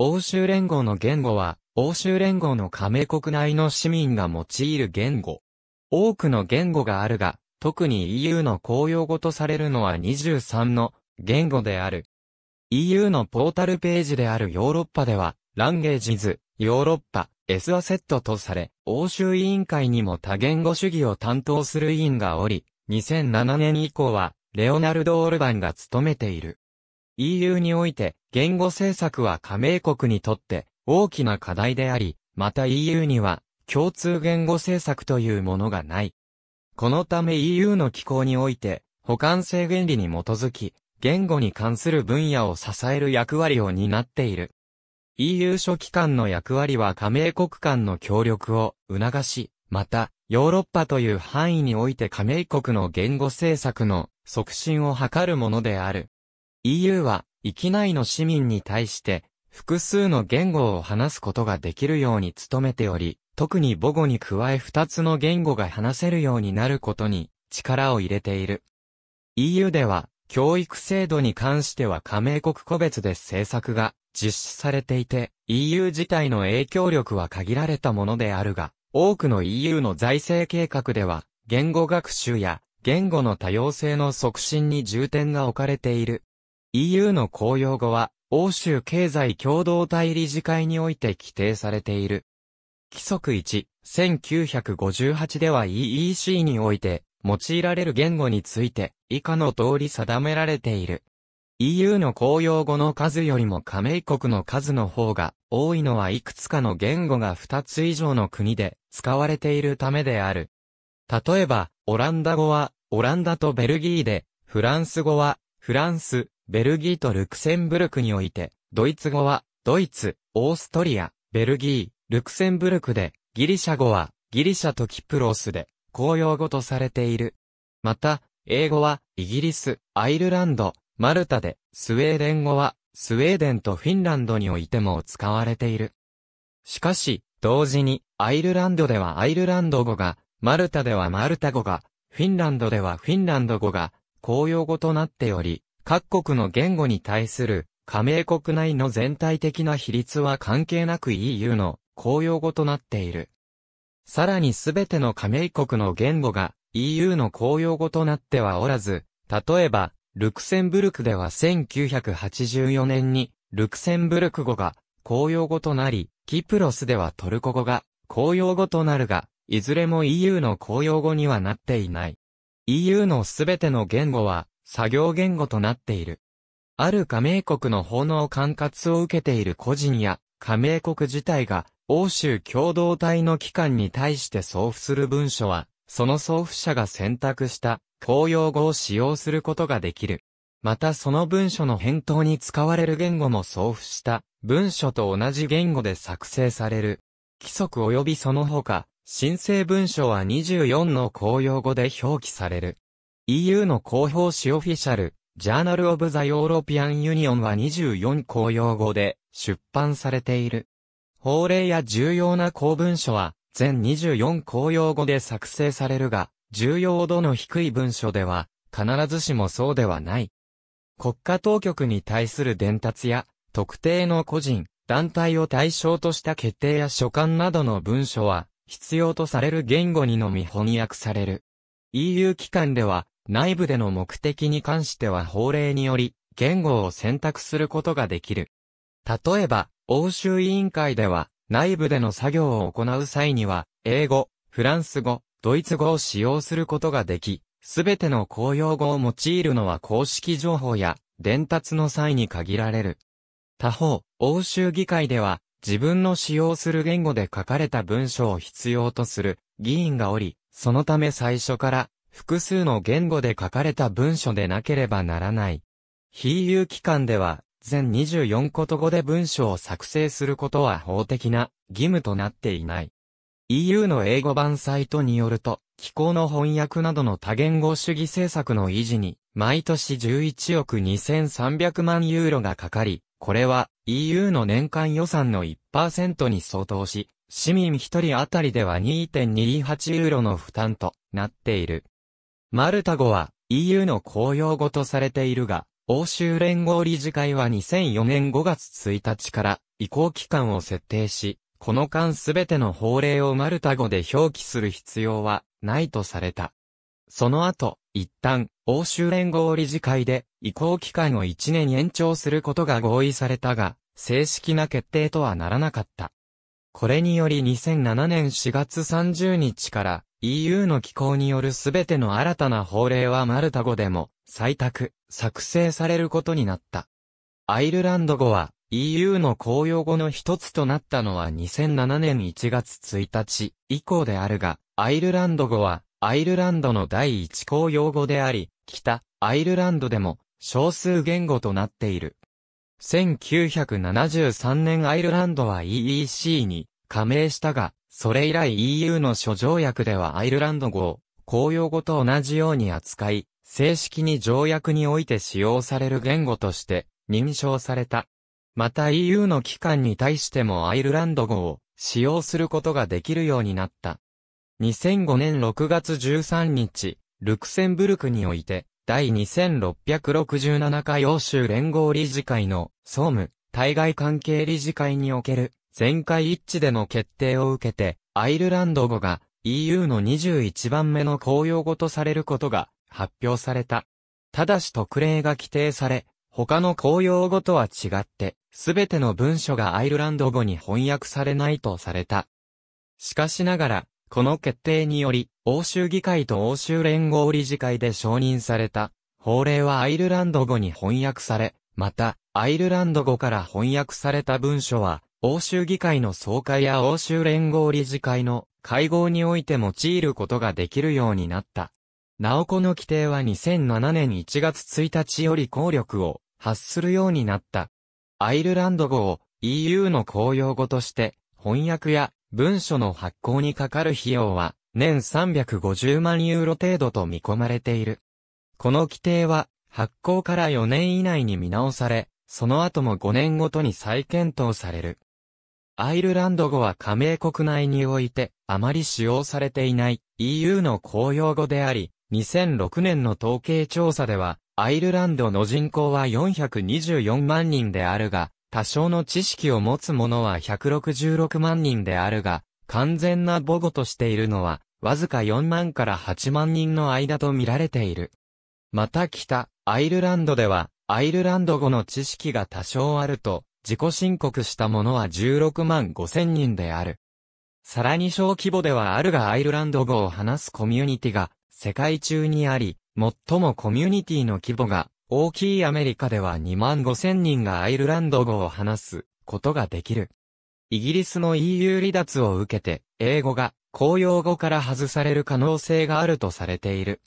欧州連合の言語は、欧州連合の加盟国内の市民が用いる言語。多くの言語があるが、特に EU の公用語とされるのは23の言語である。EU のポータルページであるヨーロッパでは、ランゲージズ、ヨーロッパ、S アセットとされ、欧州委員会にも多言語主義を担当する委員がおり、2007年以降は、レオナルド・オルバンが務めている。EU において言語政策は加盟国にとって大きな課題であり、また EU には共通言語政策というものがない。このため EU の機構において補完性原理に基づき言語に関する分野を支える役割を担っている。EU 諸機関の役割は加盟国間の協力を促し、また、ヨーロッパという範囲において加盟国の言語政策の促進を図るものである。EU は、域内の市民に対して、複数の言語を話すことができるように努めており、特に母語に加え2つの言語が話せるようになることに力を入れている。EU では、教育制度に関しては加盟国個別で政策が実施されていて、EU 自体の影響力は限られたものであるが、多くの EU の財政計画では、言語学習や言語の多様性の促進に重点が置かれている。EU の公用語は、欧州経済共同体理事会において規定されている。規則1、1958では EEC において、用いられる言語について、以下の通り定められている。EU の公用語の数よりも加盟国の数の方が多いのはいくつかの言語が2つ以上の国で使われているためである。例えば、オランダ語はオランダとベルギーで、フランス語はフランス、ベルギーとルクセンブルクにおいて、ドイツ語は、ドイツ、オーストリア、ベルギー、ルクセンブルクで、ギリシャ語は、ギリシャとキプロスで、公用語とされている。また、英語は、イギリス、アイルランド、マルタで、スウェーデン語は、スウェーデンとフィンランドにおいても使われている。しかし、同時に、アイルランドではアイルランド語が、マルタではマルタ語が、フィンランドではフィンランド語が、公用語となっており、各国の言語に対する加盟国内の全体的な比率は関係なく EU の公用語となっている。さらにすべての加盟国の言語が EU の公用語となってはおらず、例えば、ルクセンブルクでは1984年にルクセンブルク語が公用語となり、キプロスではトルコ語が公用語となるが、いずれも EU の公用語にはなっていない。EU のすべての言語は作業言語となっている。ある加盟国の法の管轄を受けている個人や加盟国自体が欧州共同体の機関に対して送付する文書は、その送付者が選択した公用語を使用することができる。またその文書の返答に使われる言語も送付した文書と同じ言語で作成される。規則及びその他、申請文書は24の公用語で表記される。EU の広報誌オフィシャル、ジャーナル・オブ・ザ・ヨーロピアン・ユニオンは24公用語で出版されている。法令や重要な公文書は全24公用語で作成されるが、重要度の低い文書では必ずしもそうではない。国家当局に対する伝達や特定の個人、団体を対象とした決定や書簡などの文書は必要とされる言語にのみ翻訳される。EU 機関では内部での目的に関しては法令により、言語を選択することができる。例えば、欧州委員会では、内部での作業を行う際には、英語、フランス語、ドイツ語を使用することができ、すべての公用語を用いるのは公式情報や伝達の際に限られる。他方、欧州議会では自分の使用する言語で書かれた文章を必要とする議員がおり、そのため最初から複数の言語で書かれた文書でなければならない。非有機関では、全24こと語で文書を作成することは法的な義務となっていない。EU の英語版サイトによると、機構の翻訳などの多言語主義政策の維持に、毎年11億2300万ユーロがかかり、これは EU の年間予算の1%に相当し、市民1人当たりでは2.28ユーロの負担となっている。マルタ語は EU の公用語とされているが、欧州連合理事会は2004年5月1日から移行期間を設定し、この間すべての法令をマルタ語で表記する必要はないとされた。その後、一旦、欧州連合理事会で移行期間を1年延長することが合意されたが、正式な決定とはならなかった。これにより2007年4月30日から EU の機構によるすべての新たな法令はマルタ語でも採択、作成されることになった。アイルランド語は EU の公用語の一つとなったのは2007年1月1日以降であるが、アイルランド語はアイルランドの第一公用語であり、北アイルランドでも少数言語となっている。1973年アイルランドは EEC に加盟したが、それ以来 EU の諸条約ではアイルランド語を公用語と同じように扱い、正式に条約において使用される言語として認証された。また EU の機関に対してもアイルランド語を使用することができるようになった。2005年6月13日、ルクセンブルクにおいて、第2667回欧州連合理事会の総務、対外関係理事会における全会一致での決定を受けて、アイルランド語が EU の21番目の公用語とされることが発表された。ただし特例が規定され、他の公用語とは違って、すべての文書がアイルランド語に翻訳されないとされた。しかしながら、この決定により、欧州議会と欧州連合理事会で承認された、法令はアイルランド語に翻訳され、また、アイルランド語から翻訳された文書は、欧州議会の総会や欧州連合理事会の会合において用いることができるようになった。なおこの規定は2007年1月1日より効力を発するようになった。アイルランド語を EU の公用語として翻訳や文書の発行にかかる費用は年350万ユーロ程度と見込まれている。この規定は発行から4年以内に見直され、その後も5年ごとに再検討される。アイルランド語は加盟国内において、あまり使用されていない EU の公用語であり、2006年の統計調査では、アイルランドの人口は424万人であるが、多少の知識を持つ者は166万人であるが、完全な母語としているのは、わずか4万から8万人の間と見られている。また北、アイルランドでは、アイルランド語の知識が多少あると、自己申告した者は16万5千人である。さらに小規模ではあるがアイルランド語を話すコミュニティが世界中にあり、最もコミュニティの規模が大きいアメリカでは2万5千人がアイルランド語を話すことができる。イギリスの EU 離脱を受けて、英語が公用語から外される可能性があるとされている。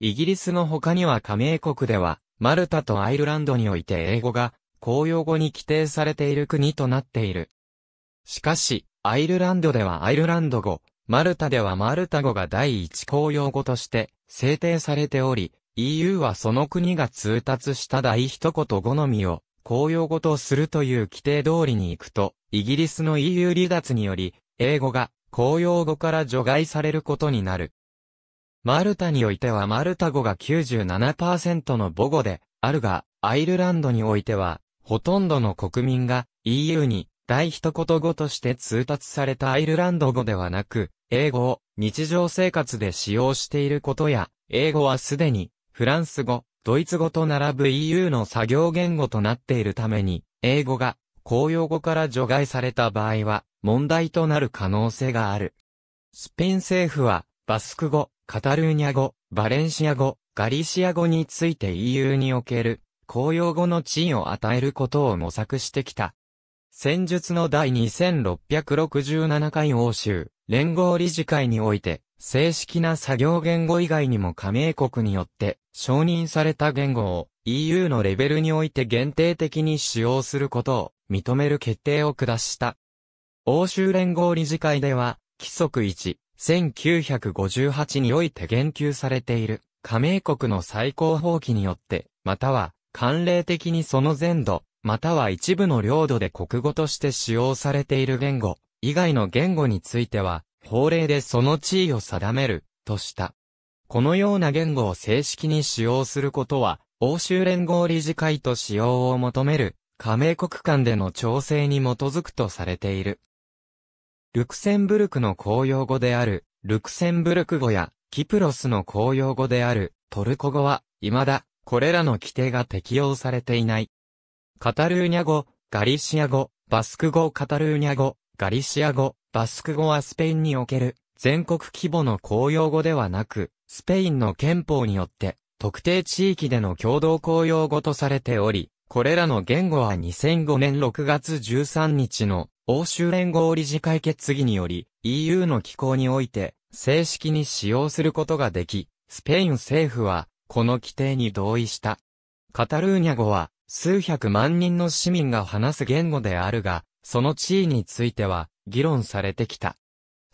イギリスの他には加盟国では、マルタとアイルランドにおいて英語が公用語に規定されている国となっている。しかし、アイルランドではアイルランド語、マルタではマルタ語が第一公用語として制定されており、EU はその国が通達した第一言語のみを公用語とするという規定通りに行くと、イギリスの EU 離脱により、英語が公用語から除外されることになる。マルタにおいてはマルタ語が97%の母語であるが、アイルランドにおいてはほとんどの国民が EU に大一言語として通達されたアイルランド語ではなく、英語を日常生活で使用していることや、英語はすでにフランス語、ドイツ語と並ぶ EU の作業言語となっているために、英語が公用語から除外された場合は問題となる可能性がある。スペイン政府は、バスク語、カタルーニャ語、バレンシア語、ガリシア語について EU における公用語の地位を与えることを模索してきた。戦術の第2667回欧州連合理事会において、正式な作業言語以外にも加盟国によって承認された言語を EU のレベルにおいて限定的に使用することを認める決定を下した。欧州連合理事会では、規則1、1958において言及されている加盟国の最高法規によって、または慣例的にその全土、または一部の領土で国語として使用されている言語、以外の言語については、法令でその地位を定める、とした。このような言語を正式に使用することは、欧州連合理事会と使用を求める、加盟国間での調整に基づくとされている。ルクセンブルクの公用語である、ルクセンブルク語や、キプロスの公用語である、トルコ語は、未だ、これらの規定が適用されていない。カタルーニャ語、ガリシア語、バスク語カタルーニャ語、ガリシア語、バスク語はスペインにおける全国規模の公用語ではなく、スペインの憲法によって特定地域での共同公用語とされており、これらの言語は2005年6月13日の欧州連合理事会決議により EU の機構において正式に使用することができ、スペイン政府はこの規定に同意した。カタルーニャ語は、数百万人の市民が話す言語であるが、その地位については、議論されてきた。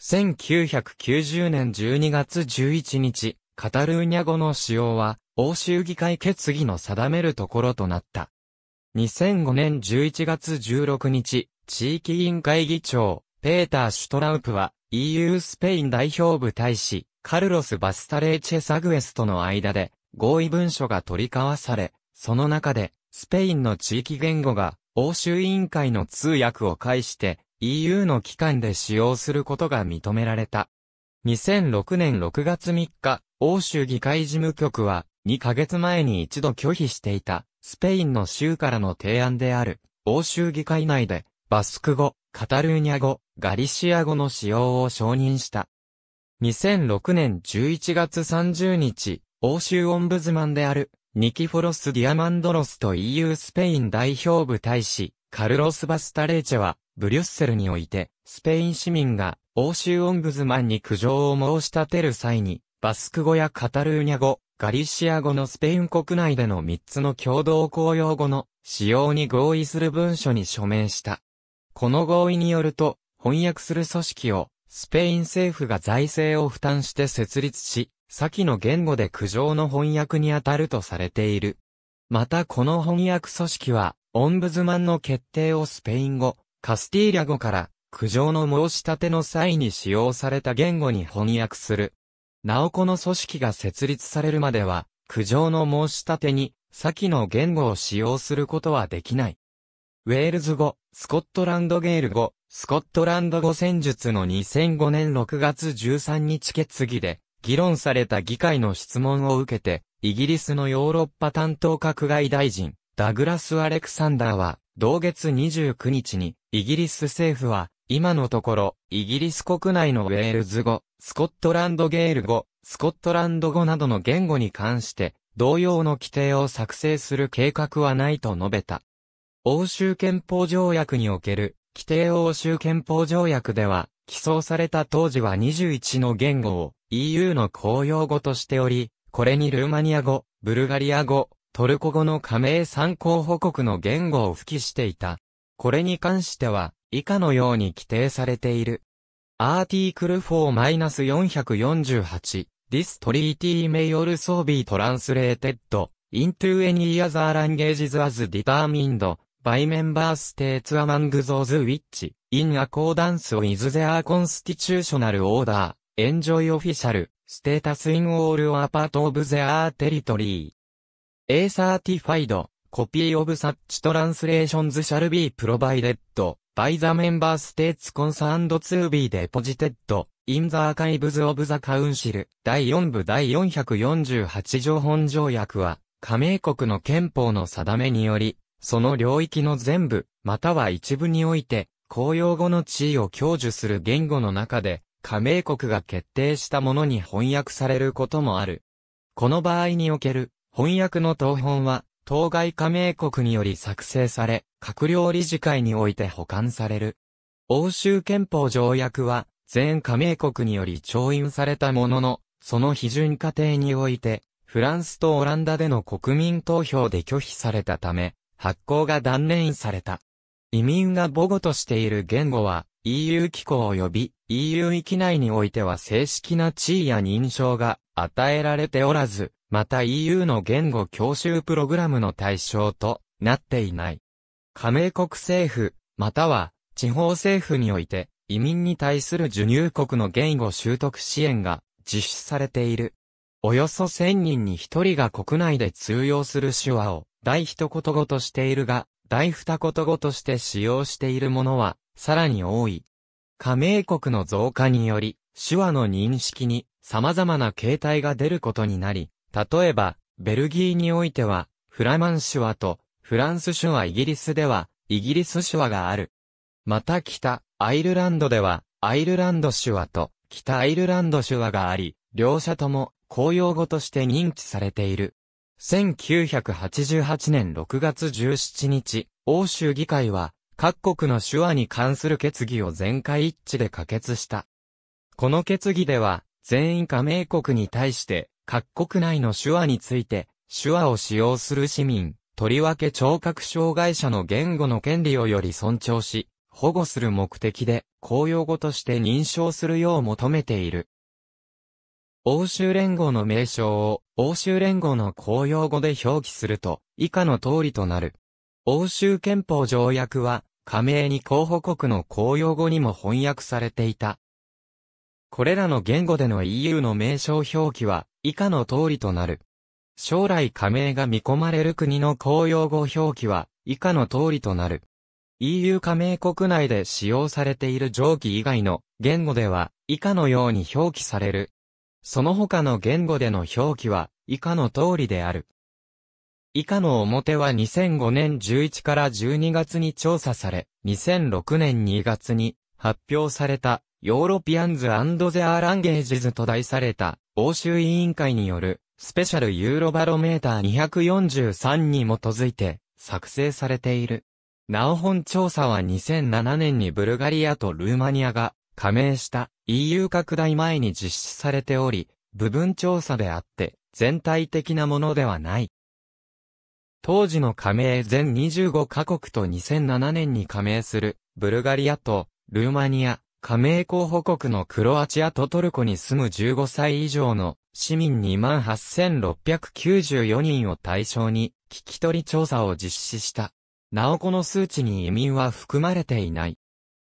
1990年12月11日、カタルーニャ語の使用は、欧州議会決議の定めるところとなった。2005年11月16日、地域委員会議長、ペーター・シュトラウプは、EU スペイン代表部大使、カルロス・バスタレーチェ・サグエスとの間で、合意文書が取り交わされ、その中で、スペインの地域言語が、欧州委員会の通訳を介して、EU の機関で使用することが認められた。2006年6月3日、欧州議会事務局は、2ヶ月前に一度拒否していた、スペインの州からの提案である、欧州議会内で、バスク語、カタルーニャ語、ガリシア語の使用を承認した。2006年11月30日、欧州オンブズマンである、ニキフォロス・ディアマンドロスと EU スペイン代表部大使、カルロス・バスタレーチェは、ブリュッセルにおいて、スペイン市民が、欧州オンブズマンに苦情を申し立てる際に、バスク語やカタルーニャ語、ガリシア語のスペイン国内での3つの共同公用語の使用に合意する文書に署名した。この合意によると、翻訳する組織を、スペイン政府が財政を負担して設立し、先の言語で苦情の翻訳に当たるとされている。またこの翻訳組織は、オンブズマンの決定をスペイン語、カスティーリャ語から、苦情の申し立ての際に使用された言語に翻訳する。なおこの組織が設立されるまでは、苦情の申し立てに、先の言語を使用することはできない。ウェールズ語、スコットランドゲール語、スコットランド語戦術の2005年6月13日決議で、議論された議会の質問を受けて、イギリスのヨーロッパ担当閣外大臣、ダグラス・アレクサンダーは、同月29日に、イギリス政府は、今のところ、イギリス国内のウェールズ語、スコットランドゲール語、スコットランド語などの言語に関して、同様の規定を作成する計画はないと述べた。欧州憲法条約における、規定欧州憲法条約では、起草された当時は21の言語を、EU の公用語としており、これにルーマニア語、ブルガリア語、トルコ語の加盟参考報告の言語を付記していた。これに関しては、以下のように規定されている。アーティクル4-448 This treaty may also be translated into any other languages as determined by member states among those which, in accordance with their constitutional order, エンジョイオフィシャル、ステータスインオールアパートオブゼアーテリトリー。A certified, copy of such translations shall be provided by the member states concerned to be deposited in the archives of the council 第4部第448条本条約は加盟国の憲法の定めによりその領域の全部または一部において公用語の地位を享受する言語の中で加盟国が決定したものに翻訳されることもある。この場合における翻訳の当本は、当該加盟国により作成され、閣僚理事会において保管される。欧州憲法条約は、全加盟国により調印されたものの、その批准過程において、フランスとオランダでの国民投票で拒否されたため、発行が断念された。移民が母語としている言語は、EU 機構及び EU 域内においては正式な地位や認証が与えられておらず、また EU の言語教習プログラムの対象となっていない。加盟国政府、または地方政府において移民に対する受入国の言語習得支援が実施されている。およそ1000人に1人が国内で通用する手話を第一言語としているが、第二言語として使用しているものはさらに多い。加盟国の増加により、手話の認識に様々な形態が出ることになり、例えば、ベルギーにおいては、フラマン手話と、フランス手話イギリスでは、イギリス手話がある。また北、アイルランドでは、アイルランド手話と、北アイルランド手話があり、両者とも、公用語として認知されている。1988年6月17日、欧州議会は、各国の手話に関する決議を全会一致で可決した。この決議では、全員加盟国に対して、各国内の手話について、手話を使用する市民、とりわけ聴覚障害者の言語の権利をより尊重し、保護する目的で公用語として認証するよう求めている。欧州連合の名称を欧州連合の公用語で表記すると以下の通りとなる。欧州憲法条約は、加盟に候補国の公用語にも翻訳されていた。これらの言語での EU の名称表記は、以下の通りとなる。将来加盟が見込まれる国の公用語表記は、以下の通りとなる。EU 加盟国内で使用されている上記以外の言語では、以下のように表記される。その他の言語での表記は、以下の通りである。以下の表は2005年11から12月に調査され、2006年2月に発表された、ヨーロピアンズ・ゼア・ランゲージズと題された、欧州委員会による、スペシャルユーロバロメーター243に基づいて、作成されている。なお本調査は2007年にブルガリアとルーマニアが加盟した EU 拡大前に実施されており、部分調査であって、全体的なものではない。当時の加盟全25カ国と2007年に加盟する、ブルガリアと、ルーマニア、加盟候補国のクロアチアとトルコに住む15歳以上の市民28,694人を対象に聞き取り調査を実施した。なおこの数値に移民は含まれていない。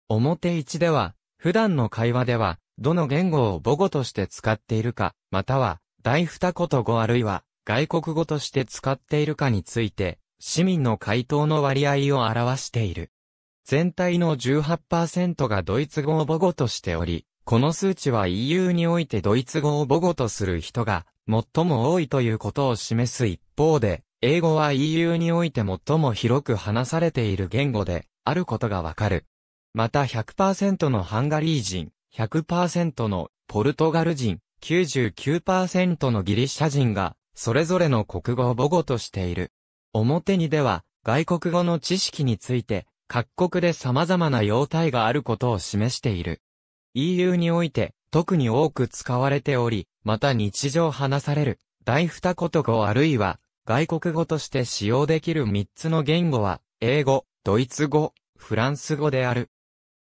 表1では、普段の会話では、どの言語を母語として使っているか、または、第二言語あるいは、外国語として使っているかについて、市民の回答の割合を表している。全体の18%がドイツ語を母語としており、この数値は EU においてドイツ語を母語とする人が最も多いということを示す一方で、英語は EU において最も広く話されている言語であることがわかる。また100%のハンガリー人、100%のポルトガル人、99%のギリシャ人がそれぞれの国語を母語としている。表にでは、外国語の知識について、各国で様々な用態があることを示している。EU において、特に多く使われており、また日常話される、大二言語あるいは、外国語として使用できる三つの言語は、英語、ドイツ語、フランス語である。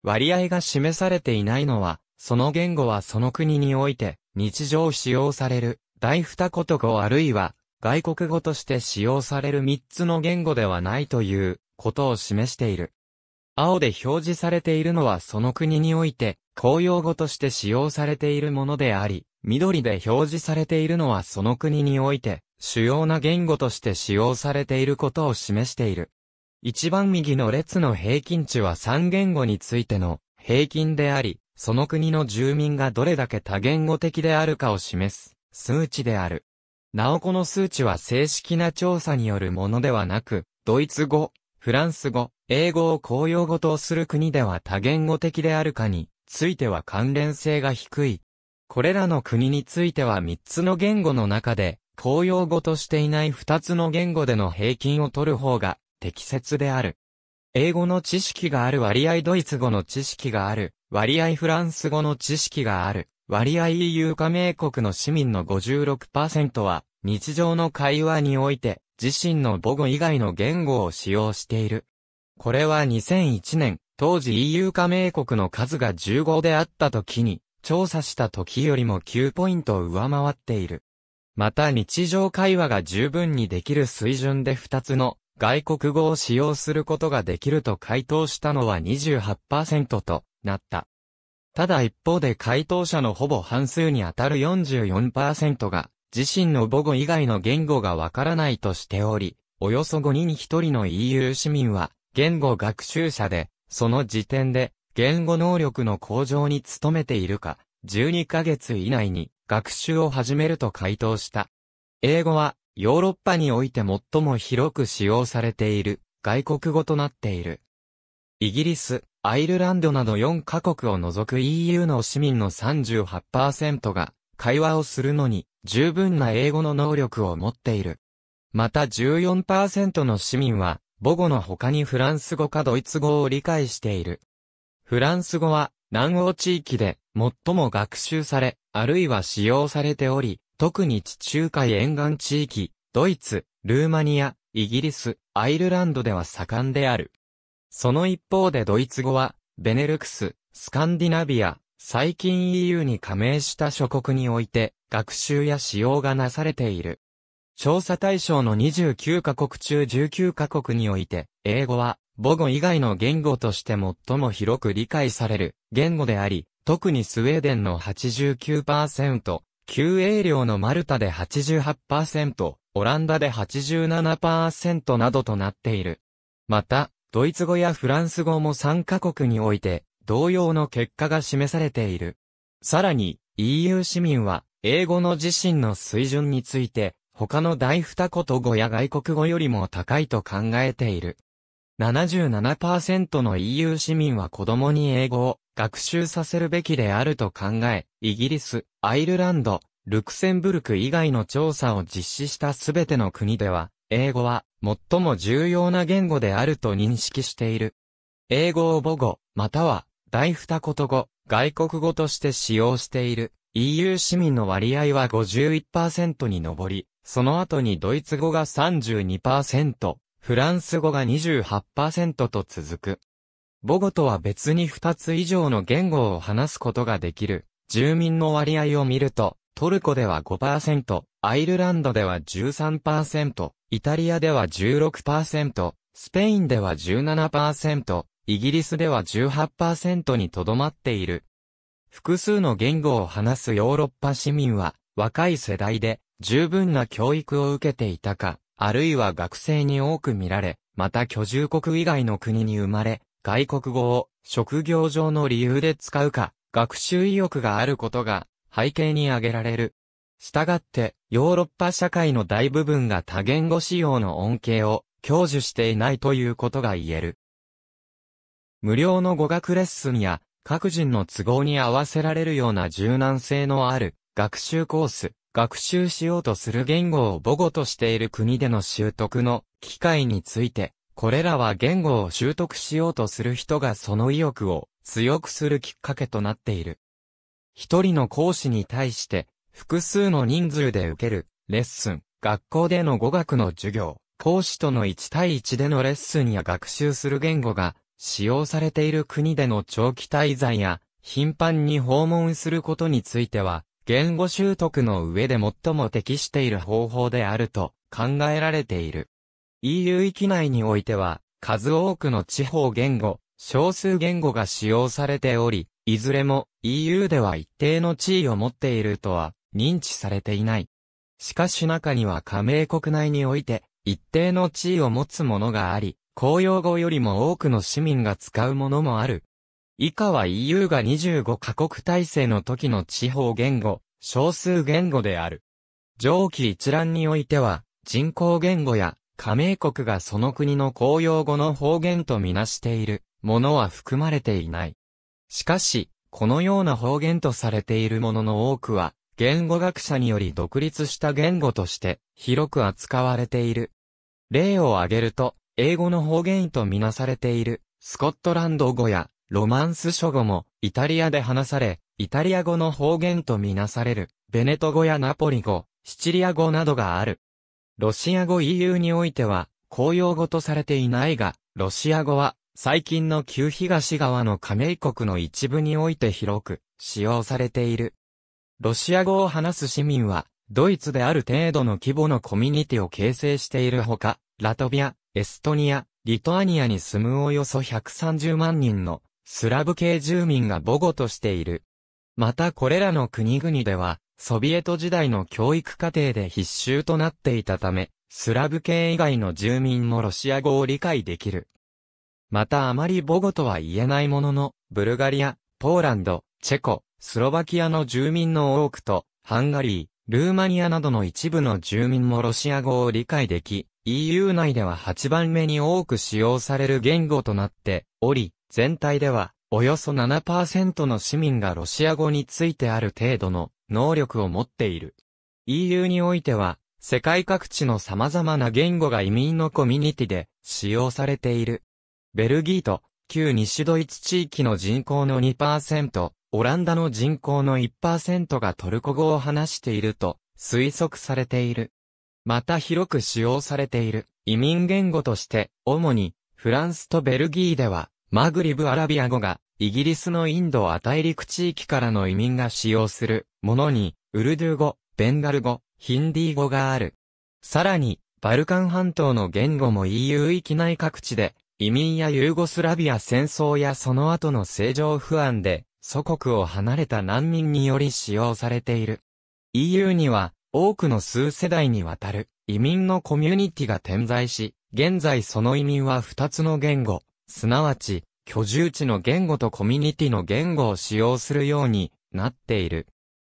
割合が示されていないのは、その言語はその国において、日常使用される大二言語あるいは外国語として使用される三つの言語ではないということを示している。青で表示されているのはその国において公用語として使用されているものであり、緑で表示されているのはその国において主要な言語として使用されていることを示している。一番右の列の平均値は三言語についての平均であり、その国の住民がどれだけ多言語的であるかを示す。数値である。なおこの数値は正式な調査によるものではなく、ドイツ語、フランス語、英語を公用語とする国では多言語的であるかについては関連性が低い。これらの国については3つの言語の中で、公用語としていない2つの言語での平均を取る方が適切である。英語の知識がある割合ドイツ語の知識がある、割合フランス語の知識がある。割合 EU 加盟国の市民の56%は、日常の会話において、自身の母語以外の言語を使用している。これは2001年、当時 EU 加盟国の数が15であった時に、調査した時よりも9ポイント上回っている。また日常会話が十分にできる水準で2つの外国語を使用することができると回答したのは28%となった。ただ一方で回答者のほぼ半数に当たる44%が、自身の母語以外の言語がわからないとしており、およそ5人に1人の EU 市民は、言語学習者で、その時点で、言語能力の向上に努めているか、12ヶ月以内に学習を始めると回答した。英語は、ヨーロッパにおいて最も広く使用されている、外国語となっている。イギリス、アイルランドなど4カ国を除く EU の市民の38%が会話をするのに十分な英語の能力を持っている。また14%の市民は母語の他にフランス語かドイツ語を理解している。フランス語は南欧地域で最も学習され、あるいは使用されており、特に地中海沿岸地域、ドイツ、ルーマニア、イギリス、アイルランドでは盛んである。その一方でドイツ語は、ベネルクス、スカンディナビア、最近 EU に加盟した諸国において、学習や使用がなされている。調査対象の29カ国中19カ国において、英語は母語以外の言語として最も広く理解される言語であり、特にスウェーデンの89%、旧英領のマルタで88%、オランダで87%などとなっている。また、ドイツ語やフランス語も3カ国において、同様の結果が示されている。さらに、EU 市民は、英語の自身の水準について、他の大二言語や外国語よりも高いと考えている。77%の EU 市民は子供に英語を学習させるべきであると考え、イギリス、アイルランド、ルクセンブルク以外の調査を実施したすべての国では、英語は最も重要な言語であると認識している。英語を母語、または大二言語、外国語として使用している EU 市民の割合は51%に上り、その後にドイツ語が32%、フランス語が28%と続く。母語とは別に2つ以上の言語を話すことができる。住民の割合を見ると、トルコでは5%、アイルランドでは13%、イタリアでは16%、スペインでは17%、イギリスでは18%にとどまっている。複数の言語を話すヨーロッパ市民は、若い世代で十分な教育を受けていたか、あるいは学生に多く見られ、また居住国以外の国に生まれ、外国語を職業上の理由で使うか、学習意欲があることが背景に挙げられる。したがって、ヨーロッパ社会の大部分が多言語使用の恩恵を享受していないということが言える。無料の語学レッスンや、各人の都合に合わせられるような柔軟性のある学習コース、学習しようとする言語を母語としている国での習得の機会について、これらは言語を習得しようとする人がその意欲を強くするきっかけとなっている。一人の講師に対して複数の人数で受ける、レッスン、学校での語学の授業、講師との1対1でのレッスンや学習する言語が使用されている国での長期滞在や頻繁に訪問することについては言語習得の上で最も適している方法であると考えられている。EU 域内においては数多くの地方言語、少数言語が使用されており、いずれも EU では一定の地位を持っているとは認知されていない。しかし中には加盟国内において、一定の地位を持つものがあり、公用語よりも多くの市民が使うものもある。以下は EU が25カ国体制の時の地方言語、少数言語である。上記一覧においては、人口言語や加盟国がその国の公用語の方言とみなしているものは含まれていない。しかし、このような方言とされているものの多くは、言語学者により独立した言語として広く扱われている。例を挙げると、英語の方言とみなされている、スコットランド語や、ロマンス書語も、イタリアで話され、イタリア語の方言とみなされる、ベネト語やナポリ語、シチリア語などがある。ロシア語 EU においては、公用語とされていないが、ロシア語は、最近の旧東側の加盟国の一部において広く、使用されている。ロシア語を話す市民は、ドイツである程度の規模のコミュニティを形成しているほか、ラトビア、エストニア、リトアニアに住むおよそ130万人のスラブ系住民が母語としている。またこれらの国々では、ソビエト時代の教育過程で必修となっていたため、スラブ系以外の住民もロシア語を理解できる。またあまり母語とは言えないものの、ブルガリア、ポーランド、チェコ、スロバキアの住民の多くと、ハンガリー、ルーマニアなどの一部の住民もロシア語を理解でき、EU 内では8番目に多く使用される言語となっており、全体では、およそ7%の市民がロシア語についてある程度の能力を持っている。EU においては、世界各地の様々な言語が移民のコミュニティで使用されている。ベルギーと旧西ドイツ地域の人口の2%、オランダの人口の1%がトルコ語を話していると推測されている。また広く使用されている移民言語として、主にフランスとベルギーではマグリブ・アラビア語がイギリスのインド亜大陸地域からの移民が使用するものにウルドゥー語、ベンガル語、ヒンディー語がある。さらに、バルカン半島の言語も EU 域内各地で移民やユーゴスラビア戦争やその後の政情不安で祖国を離れた難民により使用されている。EU には、多くの数世代にわたる移民のコミュニティが点在し、現在その移民は2つの言語、すなわち、居住地の言語とコミュニティの言語を使用するようになっている。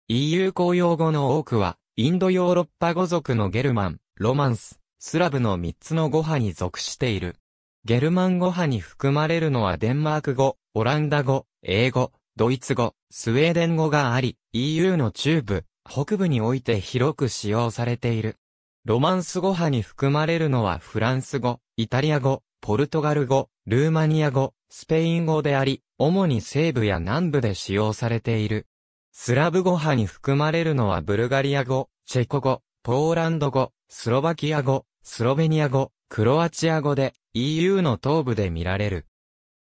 EU 公用語の多くは、インドヨーロッパ語族のゲルマン、ロマンス、スラブの3つの語派に属している。ゲルマン語派に含まれるのはデンマーク語、オランダ語、英語、ドイツ語、スウェーデン語があり、EU の中部、北部において広く使用されている。ロマンス語派に含まれるのはフランス語、イタリア語、ポルトガル語、ルーマニア語、スペイン語であり、主に西部や南部で使用されている。スラブ語派に含まれるのはブルガリア語、チェコ語、ポーランド語、スロバキア語、スロベニア語、クロアチア語で EU の東部で見られる。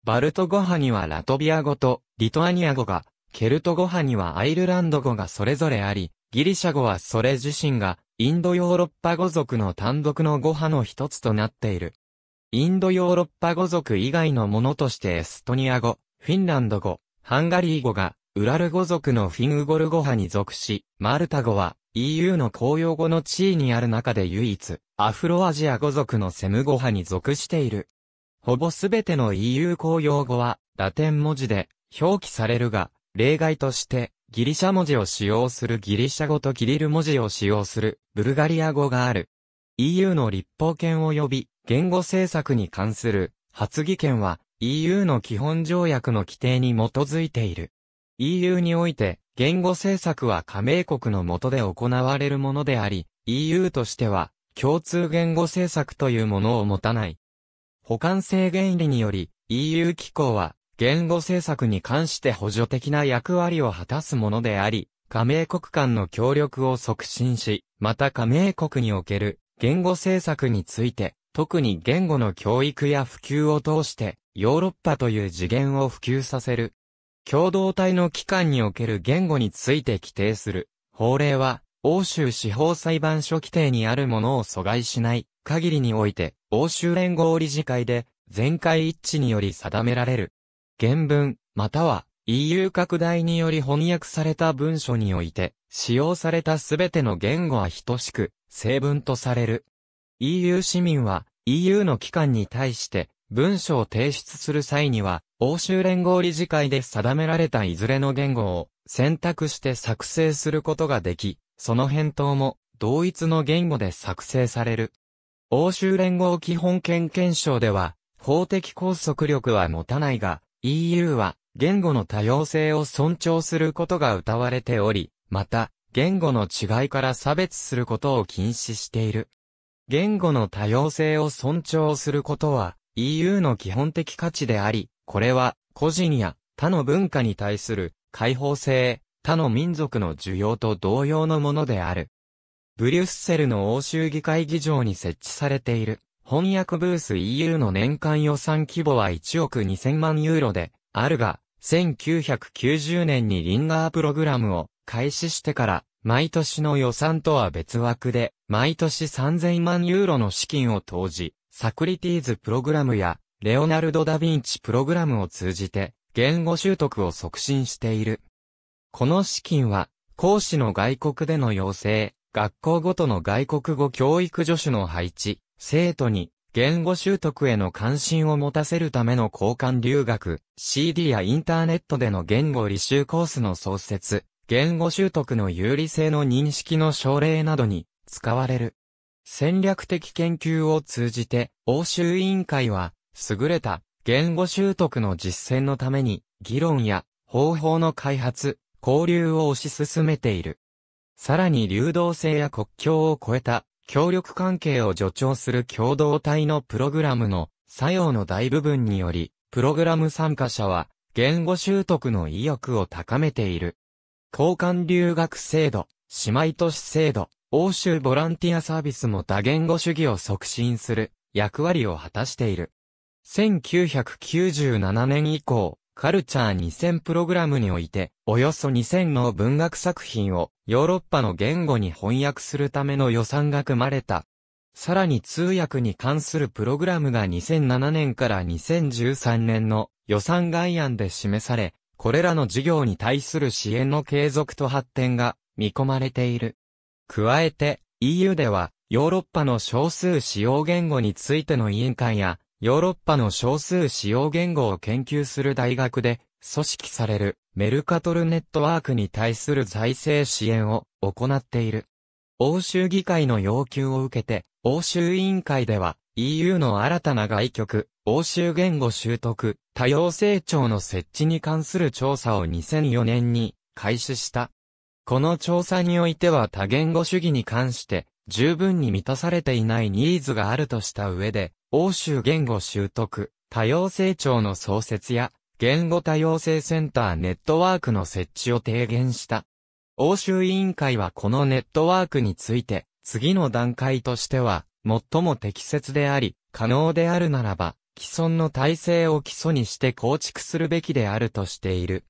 バルト語派にはラトビア語とリトアニア語が、ケルト語派にはアイルランド語がそれぞれあり、ギリシャ語はそれ自身が、インドヨーロッパ語族の単独の語派の一つとなっている。インドヨーロッパ語族以外のものとしてエストニア語、フィンランド語、ハンガリー語が、ウラル語族のフィンウゴル語派に属し、マルタ語は EU の公用語の地位にある中で唯一、アフロアジア語族のセム語派に属している。ほぼすべての EU 公用語は、ラテン文字で表記されるが、例外として、ギリシャ文字を使用するギリシャ語とギリル文字を使用するブルガリア語がある。EU の立法権及び言語政策に関する発議権は EU の基本条約の規定に基づいている。EU において言語政策は加盟国の下で行われるものであり、EU としては共通言語政策というものを持たない。補完性原理により EU 機構は言語政策に関して補助的な役割を果たすものであり、加盟国間の協力を促進し、また加盟国における言語政策について、特に言語の教育や普及を通して、ヨーロッパという次元を普及させる。共同体の機関における言語について規定する法令は、欧州司法裁判所規定にあるものを阻害しない限りにおいて、欧州連合理事会で全会一致により定められる。原文、または EU 拡大により翻訳された文書において、使用されたすべての言語は等しく、成文とされる。EU 市民は EU の機関に対して文書を提出する際には、欧州連合理事会で定められたいずれの言語を選択して作成することができ、その返答も同一の言語で作成される。欧州連合基本権憲章では、法的拘束力は持たないが、EU は言語の多様性を尊重することが謳われており、また、言語の違いから差別することを禁止している。言語の多様性を尊重することは EU の基本的価値であり、これは個人や他の文化に対する開放性、他の民族の需要と同様のものである。ブリュッセルの欧州議会議場に設置されている翻訳ブース EU の年間予算規模は1億2000万ユーロで、あるが、1990年にリンガープログラムを開始してから、毎年の予算とは別枠で、毎年3000万ユーロの資金を投じ、サクリティーズプログラムや、レオナルド・ダ・ヴィンチプログラムを通じて、言語習得を促進している。この資金は、講師の外国での要請、学校ごとの外国語教育助手の配置、生徒に言語習得への関心を持たせるための交換留学、CD やインターネットでの言語履修コースの創設、言語習得の有利性の認識の奨励などに使われる。戦略的研究を通じて、欧州委員会は、優れた言語習得の実践のために、議論や方法の開発、交流を推し進めている。さらに流動性や国境を超えた協力関係を助長する共同体のプログラムの作用の大部分により、プログラム参加者は言語習得の意欲を高めている。交換留学制度、姉妹都市制度、欧州ボランティアサービスも多言語主義を促進する役割を果たしている。1997年以降、カルチャー2000プログラムにおいて、およそ2000の文学作品をヨーロッパの言語に翻訳するための予算が組まれた。さらに通訳に関するプログラムが2007年から2013年の予算概案で示され、これらの事業に対する支援の継続と発展が見込まれている。加えて EU ではヨーロッパの少数使用言語についての委員会やヨーロッパの少数使用言語を研究する大学で、組織されるメルカトルネットワークに対する財政支援を行っている。欧州議会の要求を受けて、欧州委員会では EU の新たな外局、欧州言語習得、多様成長の設置に関する調査を2004年に開始した。この調査においては多言語主義に関して、十分に満たされていないニーズがあるとした上で、欧州言語習得、多様性庁の創設や、言語多様性センターネットワークの設置を提言した。欧州委員会はこのネットワークについて、次の段階としては、最も適切であり、可能であるならば、既存の体制を基礎にして構築するべきであるとしている。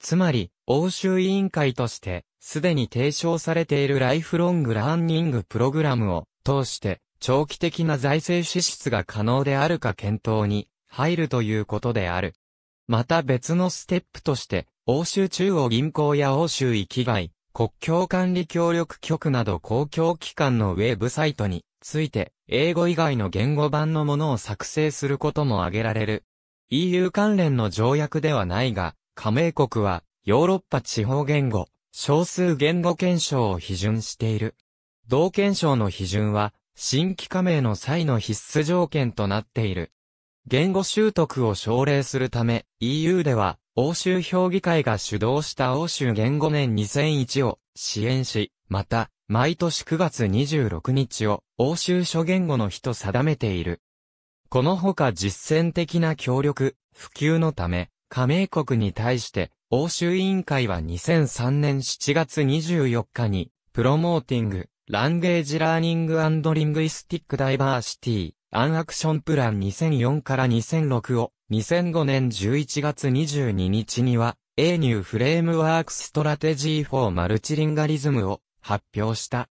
つまり、欧州委員会として、すでに提唱されているライフロングラーニングプログラムを通して、長期的な財政支出が可能であるか検討に入るということである。また別のステップとして、欧州中央銀行や欧州域外、国境管理協力局など公共機関のウェブサイトについて、英語以外の言語版のものを作成することも挙げられる。EU 関連の条約ではないが、加盟国はヨーロッパ地方言語、少数言語検証を批准している。同検証の批准は、新規加盟の際の必須条件となっている。言語習得を奨励するため、EU では、欧州評議会が主導した欧州言語年2001を支援し、また、毎年9月26日を欧州諸言語の日と定めている。このほか実践的な協力、普及のため、加盟国に対して、欧州委員会は2003年7月24日に、プロモーティング、ランゲージラーニングリングイスティックダイバーシティ、アンアクションプラン2004から2006を、2005年11月22日には、A ニュ r フレームワークストラテジー l マルチリンガリズムを発表した。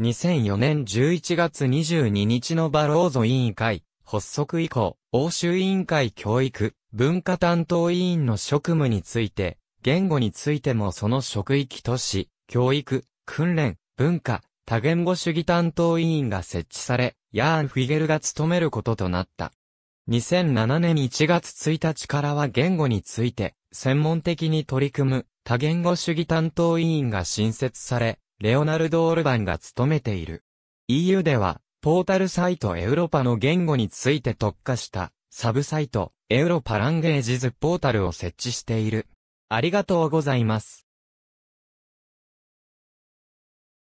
2004年11月22日のバローゾ委員会発足以降、欧州委員会教育文化担当委員の職務について、言語についてもその職域とし、教育、訓練、文化、多言語主義担当委員が設置され、ヤーン・フィゲルが務めることとなった。2007年1月1日からは言語について、専門的に取り組む、多言語主義担当委員が新設され、レオナルド・オルバンが務めている。EU では、ポータルサイトエウロパの言語について特化した、サブサイト、エウロパランゲージズポータルを設置している。ありがとうございます。